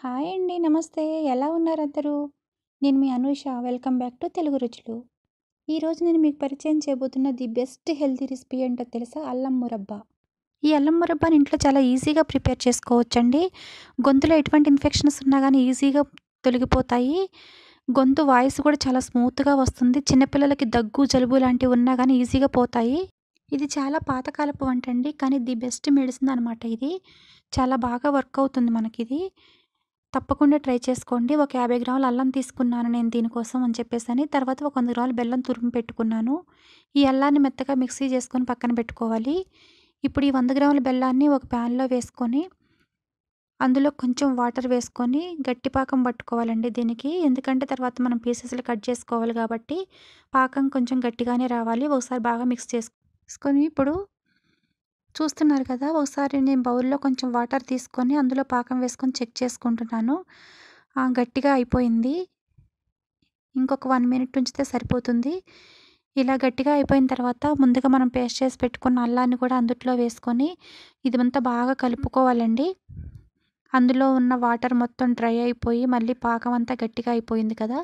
hi అండి నమస్తే ఎలా ఉన్నారు అందరూ నేను మీ Anusha welcome back to Telugu Ruchulu ఈరోజు నేను మీకు పరిచయం చేయబోతున్న ది బెస్ట్ హెల్తీ రెసిపీ ఏంటో తెలుసా అల్లం మురబ్బా ఈ అల్లం మురబ్బాని ఇంట్లో చాలా ఈజీగా ప్రిపేర్ చేసుకోవచ్చండి గొంతులో ఎటువంటి ఇన్ఫెక్షన్స్ ఉన్నా కానీ ఈజీగా తొలగిపోతాయి గొంతు వాయిస్ కూడా చాలా స్మూత్గా వస్తుంది చిన్నపిల్లలకి దగ్గు జలుబు లాంటివి ఉన్నా కానీ ఈజీగా పోతాయి ఇది చాలా పాతకాలపు వంట అండి కానీ ది బెస్ట్ మెడిసిన్ అనమాట ఇది చాలా బాగా వర్క్ అవుతుంది మనకి ఇది తప్పకుండా ట్రై చేసుకోండి ఒక యాభై గ్రాముల అల్లం తీసుకున్నాను నేను దీనికోసం అని చెప్పేసి అని తర్వాత ఒక వంద గ్రాముల బెల్లం తురుము పెట్టుకున్నాను ఈ అల్లాన్ని మెత్తగా మిక్సీ చేసుకొని పక్కన పెట్టుకోవాలి ఇప్పుడు ఈ వంద గ్రాముల బెల్లాన్ని ఒక ప్యాన్లో వేసుకొని అందులో కొంచెం వాటర్ వేసుకొని గట్టి పాకం పట్టుకోవాలండి దీనికి ఎందుకంటే తర్వాత మనం పీసెస్లు కట్ చేసుకోవాలి కాబట్టి పాకం కొంచెం గట్టిగానే రావాలి ఒకసారి బాగా మిక్స్ చేసుకొని ఇప్పుడు చూస్తున్నారు కదా ఒకసారి నేను బౌల్లో కొంచెం వాటర్ తీసుకొని అందులో పాకం వేసుకొని చెక్ చేసుకుంటున్నాను గట్టిగా అయిపోయింది ఇంకొక వన్ మినిట్ ఉంచితే సరిపోతుంది ఇలా గట్టిగా అయిపోయిన తర్వాత ముందుగా మనం పేస్ట్ చేసి పెట్టుకున్న అల్లాన్ని కూడా అందుట్లో వేసుకొని ఇదంతా బాగా కలుపుకోవాలండి అందులో ఉన్న వాటర్ మొత్తం డ్రై అయిపోయి మళ్ళీ పాకం అంతా గట్టిగా అయిపోయింది కదా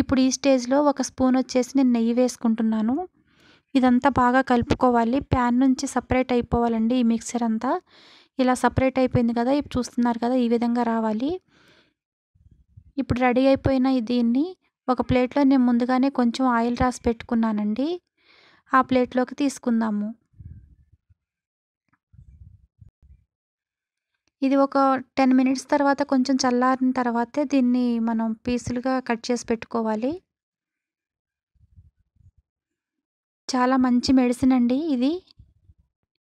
ఇప్పుడు ఈ స్టేజ్లో ఒక స్పూన్ వచ్చేసి నేను నెయ్యి వేసుకుంటున్నాను ఇదంతా బాగా కలుపుకోవాలి ప్యాన్ నుంచి సపరేట్ అయిపోవాలండి ఈ మిక్సర్ అంతా ఇలా సపరేట్ అయిపోయింది కదా ఇప్పుడు చూస్తున్నారు కదా ఈ విధంగా రావాలి ఇప్పుడు రెడీ అయిపోయిన దీన్ని ఒక ప్లేట్లో నేను ముందుగానే కొంచెం ఆయిల్ రాసి పెట్టుకున్నానండి ఆ ప్లేట్లోకి తీసుకుందాము ఇది ఒక టెన్ మినిట్స్ తర్వాత కొంచెం చల్లారిన తర్వాతే దీన్ని మనం పీసులుగా కట్ చేసి పెట్టుకోవాలి చాలా మంచి మెడిసిన్ అండి ఇది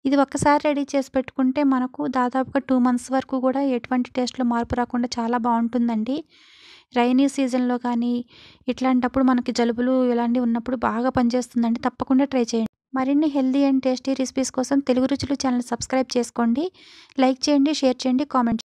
ఇది ఒక్కసారి రెడీ చేసి పెట్టుకుంటే మనకు దాదాపుగా టూ మంత్స్ వరకు కూడా ఎటువంటి టేస్ట్లో మార్పు రాకుండా చాలా బాగుంటుందండి రైనీ సీజన్లో కానీ ఇట్లాంటప్పుడు మనకి జలుబులు ఇలాంటివి ఉన్నప్పుడు బాగా పనిచేస్తుందండి తప్పకుండా ట్రై చేయండి మరిన్ని హెల్దీ అండ్ టేస్టీ రెసిపీస్ కోసం తెలుగు రుచులు ఛానల్ సబ్స్క్రైబ్ చేసుకోండి లైక్ చేయండి షేర్ చేయండి కామెంట్